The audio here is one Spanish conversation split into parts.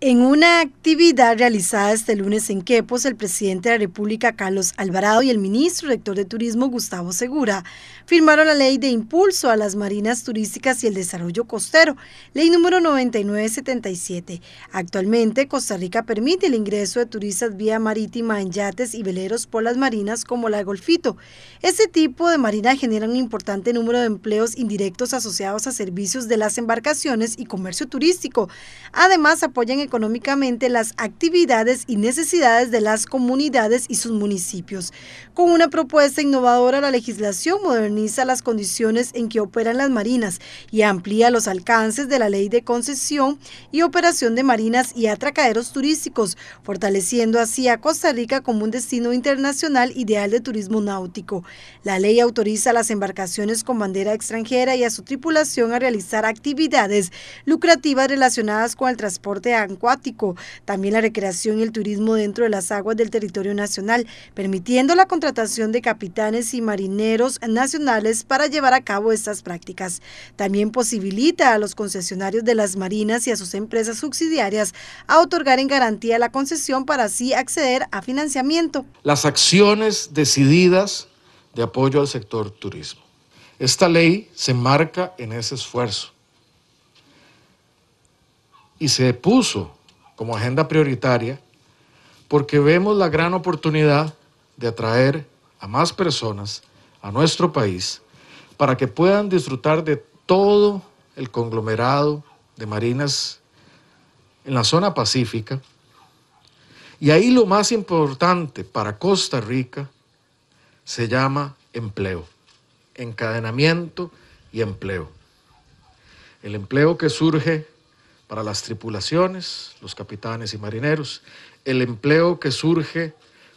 En una actividad realizada este lunes en Quepos, el presidente de la República, Carlos Alvarado, y el ministro rector de Turismo, Gustavo Segura, firmaron la Ley de Impulso a las Marinas Turísticas y el Desarrollo Costero, Ley número 9977. Actualmente, Costa Rica permite el ingreso de turistas vía marítima en yates y veleros por las marinas como la Golfito. Este tipo de marina genera un importante número de empleos indirectos asociados a servicios de las embarcaciones y comercio turístico. Además, apoyan económicamente las actividades y necesidades de las comunidades y sus municipios. Con una propuesta innovadora, la legislación moderniza las condiciones en que operan las marinas y amplía los alcances de la ley de concesión y operación de marinas y atracaderos turísticos, fortaleciendo así a Costa Rica como un destino internacional ideal de turismo náutico. La ley autoriza a las embarcaciones con bandera extranjera y a su tripulación a realizar actividades lucrativas relacionadas con el transporte acuático, también la recreación y el turismo dentro de las aguas del territorio nacional, permitiendo la contratación de capitanes y marineros nacionales para llevar a cabo estas prácticas. También posibilita a los concesionarios de las marinas y a sus empresas subsidiarias a otorgar en garantía la concesión para así acceder a financiamiento. Las acciones decididas de apoyo al sector turismo. Esta ley se marca en ese esfuerzo y se puso como agenda prioritaria porque vemos la gran oportunidad de atraer a más personas a nuestro país para que puedan disfrutar de todo el conglomerado de marinas en la zona pacífica. Y ahí lo más importante para Costa Rica se llama empleo, encadenamiento y empleo. El empleo que surge para las tripulaciones, los capitanes y marineros, el empleo que surge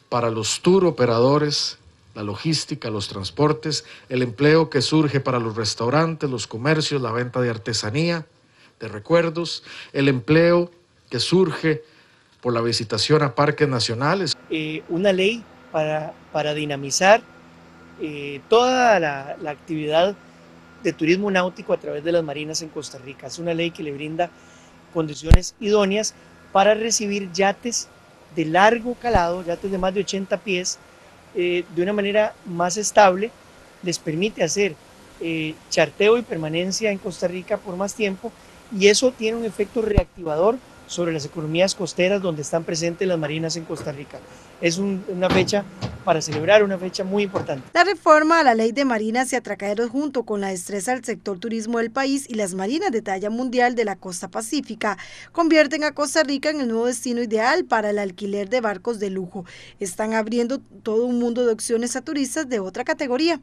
para los tour operadores, la logística, los transportes, el empleo que surge para los restaurantes, los comercios, la venta de artesanía, de recuerdos, el empleo que surge por la visitación a parques nacionales. Eh, una ley para, para dinamizar eh, toda la actividad de turismo náutico a través de las marinas en Costa Rica. Es una ley que le brinda condiciones idóneas para recibir yates de largo calado, yates de más de 80 pies, eh, de una manera más estable, les permite hacer eh, charteo y permanencia en Costa Rica por más tiempo y eso tiene un efecto reactivador sobre las economías costeras donde están presentes las marinas en Costa Rica. Es una fecha para celebrar una fecha muy importante. La reforma a la ley de marinas y atracaderos junto con la destreza del sector turismo del país y las marinas de talla mundial de la costa pacífica convierten a Costa Rica en el nuevo destino ideal para el alquiler de barcos de lujo. Están abriendo todo un mundo de opciones a turistas de otra categoría.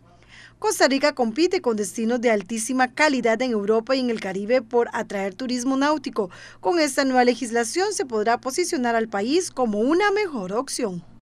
Costa Rica compite con destinos de altísima calidad en Europa y en el Caribe por atraer turismo náutico. Con esta nueva legislación se podrá posicionar al país como una mejor opción.